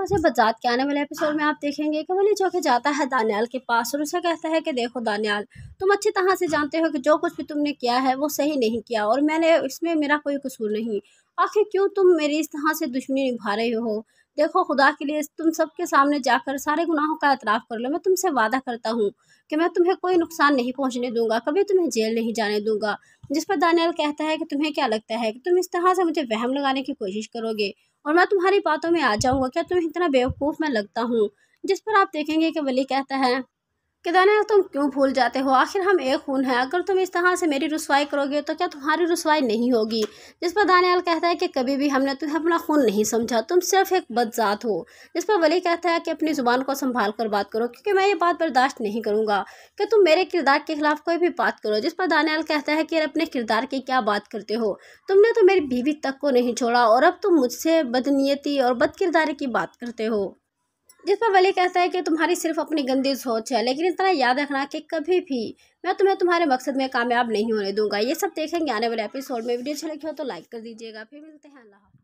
पास बजात के आने वाले एपिसोड में आप देखेंगे कि वली चौके जाता है दानियाल के पास और उसे कहता है कि देखो दानियाल तुम अच्छी तरह से जानते हो कि जो कुछ भी तुमने किया है वो सही नहीं किया और मैंने इसमें मेरा कोई कसूर नहीं आखिर क्यों तुम मेरी इस तरह से दुश्मनी निभा रहे हो देखो खुदा के लिए तुम सबके सामने जाकर सारे गुनाहों का अतराफ़ कर लो मैं तुमसे वादा करता हूँ कि मैं तुम्हें कोई नुकसान नहीं पहुँचने दूंगा कभी तुम्हें जेल नहीं जाने दूंगा जिस पर दानियल कहता है कि तुम्हें क्या लगता है कि तुम इस तरह से मुझे वहम लगाने की कोशिश करोगे और मैं तुम्हारी बातों में आ जाऊँगा क्या तुम्हें इतना बेवकूफ़ मैं लगता हूँ जिस पर आप देखेंगे कि वली कहता है कि दानियाल तुम क्यों भूल जाते हो आखिर हम एक खून हैं अगर तुम इस तरह से मेरी रसवाई करोगे तो क्या तुम्हारी रसवाई नहीं होगी जिस पर दानियाल कहता है कि कभी भी हमने तुम्हें अपना खून नहीं समझा तुम सिर्फ एक बदजात हो जिस पर वली कहता है कि अपनी ज़ुबान को संभाल कर बात करो क्योंकि मैं ये बात बर्दाश्त नहीं करूँगा कि तुम मेरे किरदार के खिलाफ कोई भी बात करो जिस पर दानियाल कहता है कि यार अपने किरदार की क्या बात करते हो तुमने तो मेरी बीवी तक को नहीं छोड़ा और अब तुम मुझसे बदनीयती और बदकिरदारी की बात करते हो जिस पर वली कहता है कि तुम्हारी सिर्फ अपनी गंदी सोच है लेकिन इतना याद रखना कि कभी भी मैं तुम्हें तुम्हारे मकसद में कामयाब नहीं होने दूंगा ये सब देखेंगे आने वाले एपिसोड में वीडियो अच्छी लगी हो तो लाइक कर दीजिएगा फिर मिलते हैं अल्लाह